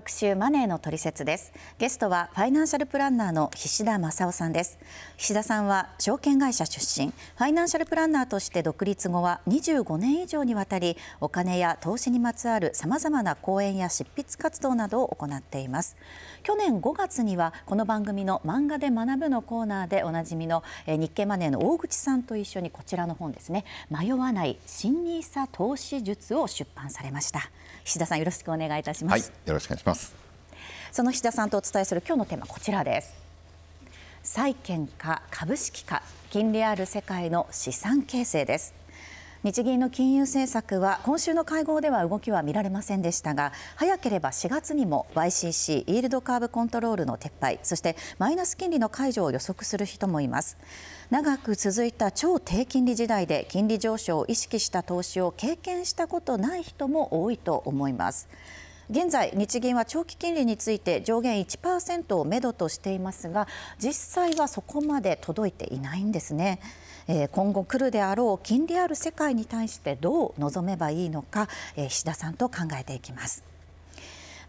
特集マネーのトリセツですゲストはファイナンシャルプランナーの菱田正夫さんです菱田さんは証券会社出身ファイナンシャルプランナーとして独立後は25年以上にわたりお金や投資にまつわるさまざまな講演や執筆活動などを行っています去年5月にはこの番組の漫画で学ぶのコーナーでおなじみの日経マネーの大口さんと一緒にこちらの本ですね迷わない新ニーサ投資術を出版されました菱田さんよろしくお願いいたします、はい、よろしくお願いしますますその菱田さんとお伝えする今日のテーマこちらです債券か株式か金利ある世界の資産形成です日銀の金融政策は今週の会合では動きは見られませんでしたが早ければ4月にも YCC= イールドカーブコントロールの撤廃そしてマイナス金利の解除を予測する人もいます長く続いた超低金利時代で金利上昇を意識した投資を経験したことない人も多いと思います。現在日銀は長期金利について上限1%をめどとしていますが実際はそこまで届いていないんですね。今後来るであろう金利ある世界に対してどう臨めばいいのか、岸石田さんと考えていきます。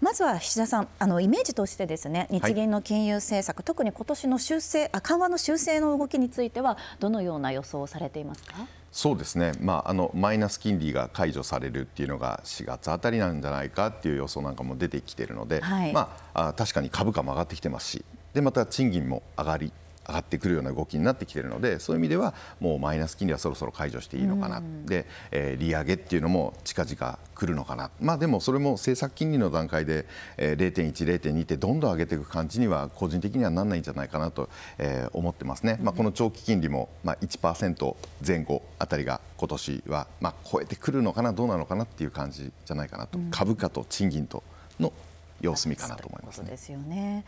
まずは菱田さんあのイメージとしてですね日銀の金融政策、はい、特に今年の修正あ緩和の修正の動きについてはどのような予想をされていますか。そうですね、まあ、あのマイナス金利が解除されるっていうのが4月あたりなんじゃないかっていう予想なんかも出てきているので、はい、まあ、確かに株価も上がってきてますしでまた賃金も上がり上がってくるような動きになってきているのでそういう意味ではもうマイナス金利はそろそろ解除していいのかな、うん、で、えー、利上げっていうのも近々来るのかな、まあ、でもそれも政策金利の段階で、えー、0.1、0.2ってどんどん上げていく感じには個人的にはならないんじゃないかなと、えー、思ってますね、うん、まあ、この長期金利も、まあ1、1%前後あたりが今年は、まあ、超えてくるのかなどうなのかなっていう感じじゃないかなと、うん、株価と賃金との様子見かなと思います、ね,、ですよね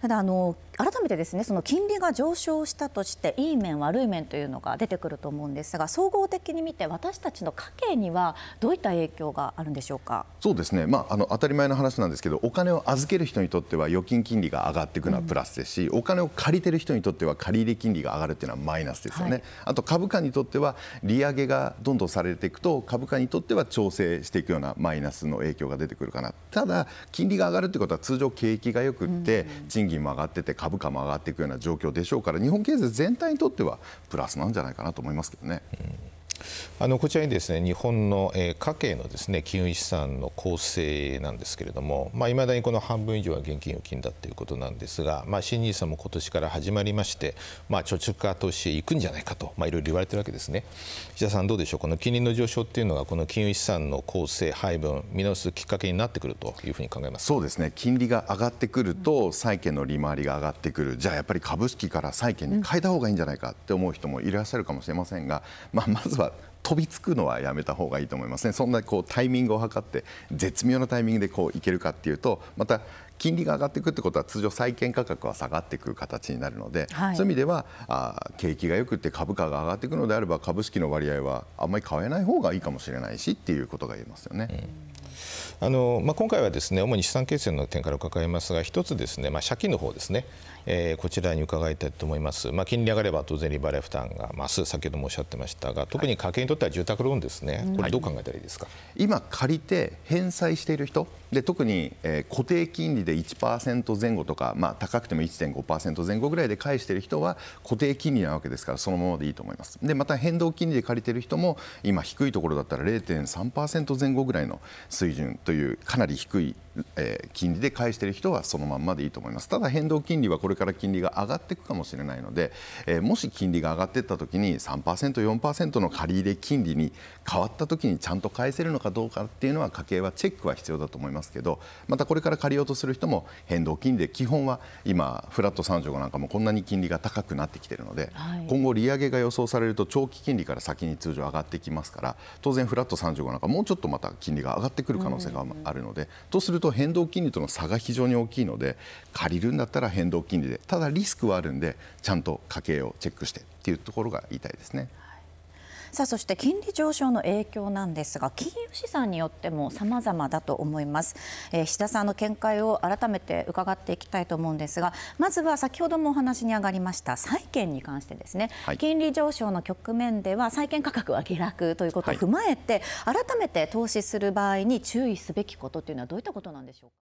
ただあの改めてですねその金利が上昇したとしていい面悪い面というのが出てくると思うんですが総合的に見て私たちの家計にはどういった影響があるんでしょうかそうですね、まあ、あの当たり前の話なんですけどお金を預ける人にとっては預金金利が上がっていくのはプラスですし、うん、お金を借りてる人にとっては借入金利が上がるというのはマイナスですよね、はい、あと株価にとっては利上げがどんどんされていくと株価にとっては調整していくようなマイナスの影響が出てくるかなただ金利が上がるということは通常景気がよくって賃金も上がってて株価も上がっていくような状況でしょうから日本経済全体にとってはプラスなんじゃないかなと思いますけどね。あのこちらにですね日本の、え家計のですね金融資産の構成なんですけれども、まあ、未だにこの半分以上は現金預金だということなんですが、まあ、新 n i s も今年から始まりまして、まあ、貯蓄化としていくんじゃないかと、まいろいろ言われてるわけですね。石田さんどうでしょうこの金利の上昇っていうのがこの金融資産の構成配分見直すきっかけになってくるというふうに考えますそうですね金利が上がってくると債券の利回りが上がってくるじゃあやっぱり株式から債券に変えた方がいいんじゃないかって思う人もいらっしゃるかもしれませんが、まあ、まずは飛びつくのはやめた方がいいと思いますねそんなこうタイミングを測って絶妙なタイミングでこういけるかっていうとまた金利が上がっていくってことは通常債券価格は下がっていく形になるので、はい、そういう意味ではあ景気がよくて株価が上がっていくのであれば株式の割合はあんまり買えない方がいいかもしれないしっていうことが言えますよね。うんあのまあ、今回はですね主に資産形成の点から伺いますが一つですね、まあ、借金の方ですね、えー、こちらに伺いたいと思います、まあ、金利上がれば当然利払い負担が増す先ほどもおっしゃってましたが特に家計にとっては住宅ローンですね、これどう考えたらいいですか、はい、今借りて返済している人で特に、えー、固定金利で1%前後とか、まあ、高くても1.5%前後ぐらいで返している人は固定金利なわけですからそのままでいいと思いますでまた変動金利で借りている人も今低いところだったら0.3%前後ぐらいの水準というかなり低い、えー、金利で返している人はそのままでいいと思いますただ変動金利はこれから金利が上がっていくかもしれないので、えー、もし金利が上がっていったときに3%、4%の借り入れ金利に変わったときにちゃんと返せるのかどうかっていうのは家計はチェックは必要だと思いますけどまたこれから借りようとする人も変動金利で基本は今、フラット35なんかもこんなに金利が高くなってきているので、はい、今後、利上げが予想されると長期金利から先に通常上がってきますから当然、フラット35なんかもうちょっとまた金利が上がってくる可能性があるので、うんうん、とすると変動金利との差が非常に大きいので借りるんだったら変動金利金利でただリスクはあるんでちゃんと家計をチェックしてっていうところが言いたいですね。さあそして金利上昇の影響なんですが金融資産によっても様々だと思います、えー、菱田さんの見解を改めて伺っていきたいと思うんですがまずは先ほどもお話に上がりました債券に関してですね、はい、金利上昇の局面では債券価格は下落ということを踏まえて、はい、改めて投資する場合に注意すべきことというのはどういったことなんでしょうか